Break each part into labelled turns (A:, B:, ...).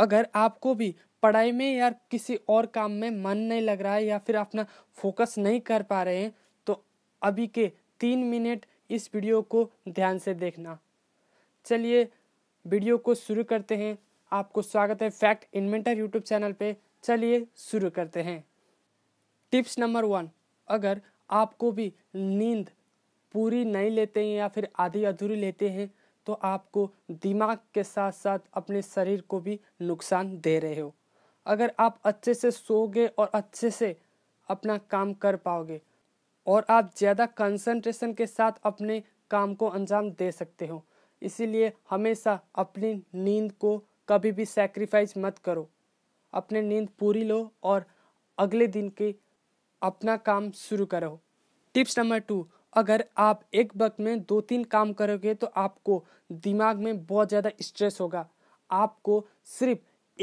A: अगर आपको भी पढ़ाई में या किसी और काम में मन नहीं लग रहा है या फिर अपना फोकस नहीं कर पा रहे हैं तो अभी के तीन मिनट इस वीडियो को ध्यान से देखना चलिए वीडियो को शुरू करते हैं आपको स्वागत है फैक्ट इन्वेंटर यूट्यूब चैनल पे चलिए शुरू करते हैं टिप्स नंबर वन अगर आपको भी नींद पूरी नहीं लेते हैं या फिर आधी अधूरी लेते हैं तो आपको दिमाग के साथ साथ अपने शरीर को भी नुकसान दे रहे हो अगर आप अच्छे से सोगे और अच्छे से अपना काम कर पाओगे और आप ज़्यादा कंसंट्रेशन के साथ अपने काम को अंजाम दे सकते हो इसीलिए हमेशा अपनी नींद को कभी भी सेक्रीफाइस मत करो अपने नींद पूरी लो और अगले दिन के अपना काम शुरू करो टिप्स नंबर टू अगर आप एक वक्त में दो तीन काम करोगे तो आपको दिमाग में बहुत ज़्यादा स्ट्रेस होगा आपको सिर्फ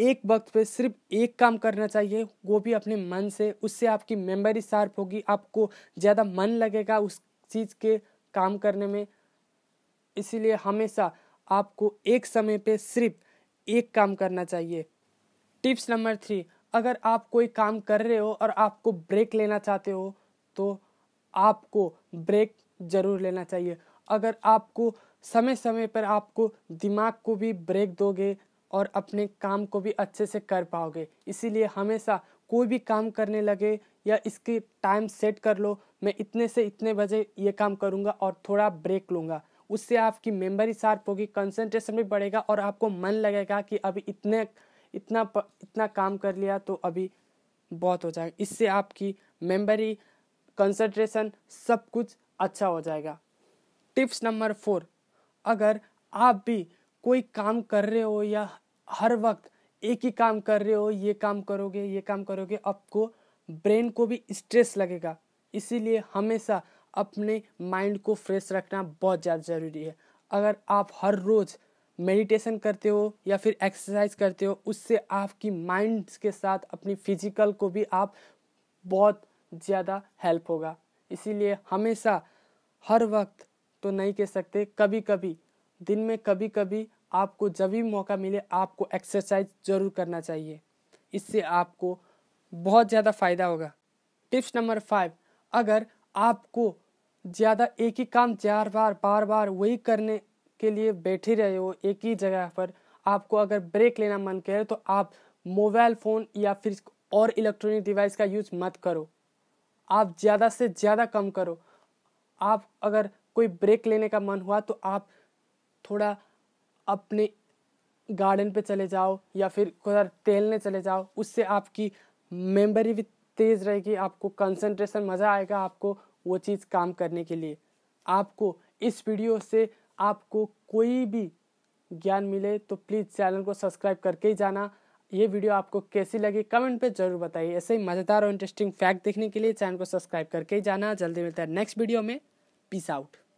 A: एक वक्त पे सिर्फ एक काम करना चाहिए वो भी अपने मन से उससे आपकी मेमोरी शार्प होगी आपको ज़्यादा मन लगेगा उस चीज़ के काम करने में इसीलिए हमेशा आपको एक समय पे सिर्फ एक काम करना चाहिए टिप्स नंबर थ्री अगर आप कोई काम कर रहे हो और आपको ब्रेक लेना चाहते हो तो आपको ब्रेक ज़रूर लेना चाहिए अगर आपको समय समय पर आपको दिमाग को भी ब्रेक दोगे और अपने काम को भी अच्छे से कर पाओगे इसीलिए हमेशा कोई भी काम करने लगे या इसकी टाइम सेट कर लो मैं इतने से इतने बजे ये काम करूँगा और थोड़ा ब्रेक लूँगा उससे आपकी मेमोरी शार्प होगी कंसंट्रेशन भी बढ़ेगा और आपको मन लगेगा कि अभी इतने इतना इतना काम कर लिया तो अभी बहुत हो जाएगा इससे आपकी मेमोरी कंसंट्रेशन सब कुछ अच्छा हो जाएगा टिप्स नंबर फोर अगर आप भी कोई काम कर रहे हो या हर वक्त एक ही काम कर रहे हो ये काम करोगे ये काम करोगे आपको ब्रेन को भी स्ट्रेस लगेगा इसीलिए हमेशा अपने माइंड को फ्रेश रखना बहुत ज़्यादा ज़रूरी है अगर आप हर रोज़ मेडिटेशन करते हो या फिर एक्सरसाइज करते हो उससे आपकी माइंड के साथ अपनी फिजिकल को भी आप बहुत ज़्यादा हेल्प होगा इसीलिए हमेशा हर वक्त तो नहीं कह सकते कभी कभी दिन में कभी कभी आपको जब भी मौका मिले आपको एक्सरसाइज ज़रूर करना चाहिए इससे आपको बहुत ज़्यादा फ़ायदा होगा टिप्स नंबर फाइव अगर आपको ज़्यादा एक ही काम चार बार बार बार वही करने के लिए बैठे रहे हो एक ही जगह पर आपको अगर ब्रेक लेना मन करे तो आप मोबाइल फ़ोन या फिर और इलेक्ट्रॉनिक डिवाइस का यूज़ मत करो आप ज़्यादा से ज़्यादा कम करो आप अगर कोई ब्रेक लेने का मन हुआ तो आप थोड़ा अपने गार्डन पे चले जाओ या फिर उधर टहलने चले जाओ उससे आपकी मेमोरी भी तेज़ रहेगी आपको कंसंट्रेशन मज़ा आएगा आपको वो चीज़ काम करने के लिए आपको इस वीडियो से आपको कोई भी ज्ञान मिले तो प्लीज़ चैनल को सब्सक्राइब करके ही जाना ये वीडियो आपको कैसी लगी कमेंट पे जरूर बताइए ऐसे ही मज़ेदार और इंटरेस्टिंग फैक्ट देखने के लिए चैनल को सब्सक्राइब करके ही जाना जल्दी मिलता है नेक्स्ट वीडियो में पीस आउट